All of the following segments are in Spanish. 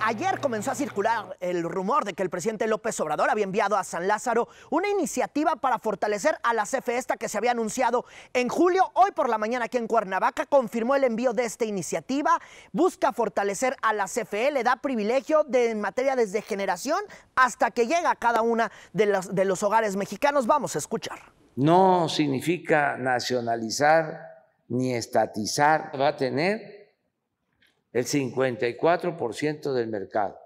Ayer comenzó a circular el rumor de que el presidente López Obrador había enviado a San Lázaro una iniciativa para fortalecer a la e, esta que se había anunciado en julio. Hoy por la mañana aquí en Cuernavaca confirmó el envío de esta iniciativa. Busca fortalecer a la CFE, le da privilegio de, en materia desde generación hasta que llega a cada una de los, de los hogares mexicanos. Vamos a escuchar. No significa nacionalizar ni estatizar. Va a tener el 54% del mercado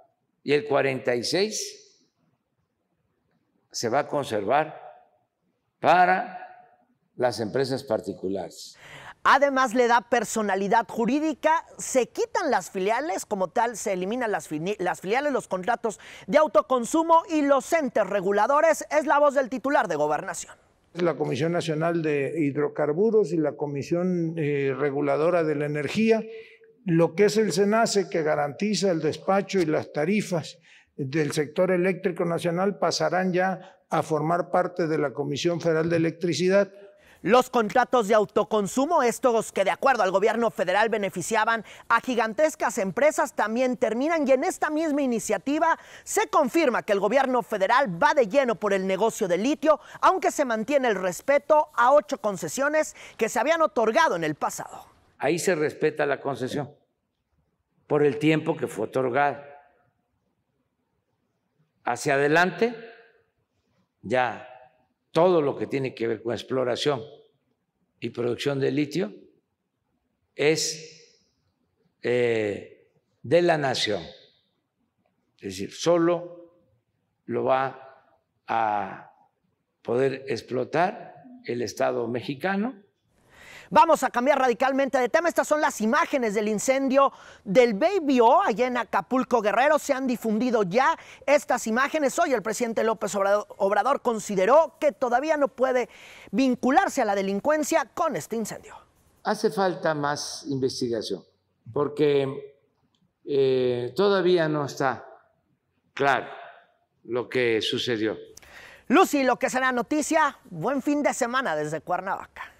y el 46% se va a conservar para las empresas particulares. Además, le da personalidad jurídica, se quitan las filiales, como tal, se eliminan las, filiales, los contratos de autoconsumo y los entes reguladores. Es la voz del titular de Gobernación. La Comisión Nacional de Hidrocarburos y la Comisión eh, Reguladora de la Energía lo que es el SENACE, que garantiza el despacho y las tarifas del sector eléctrico nacional, pasarán ya a formar parte de la Comisión Federal de Electricidad. Los contratos de autoconsumo, estos que de acuerdo al gobierno federal beneficiaban a gigantescas empresas, también terminan y en esta misma iniciativa se confirma que el gobierno federal va de lleno por el negocio del litio, aunque se mantiene el respeto a ocho concesiones que se habían otorgado en el pasado. Ahí se respeta la concesión por el tiempo que fue otorgado. Hacia adelante, ya todo lo que tiene que ver con exploración y producción de litio es eh, de la nación. Es decir, solo lo va a poder explotar el Estado mexicano Vamos a cambiar radicalmente de tema. Estas son las imágenes del incendio del Baby O allá en Acapulco Guerrero. Se han difundido ya estas imágenes. Hoy el presidente López Obrador consideró que todavía no puede vincularse a la delincuencia con este incendio. Hace falta más investigación porque eh, todavía no está claro lo que sucedió. Lucy, lo que será noticia, buen fin de semana desde Cuernavaca.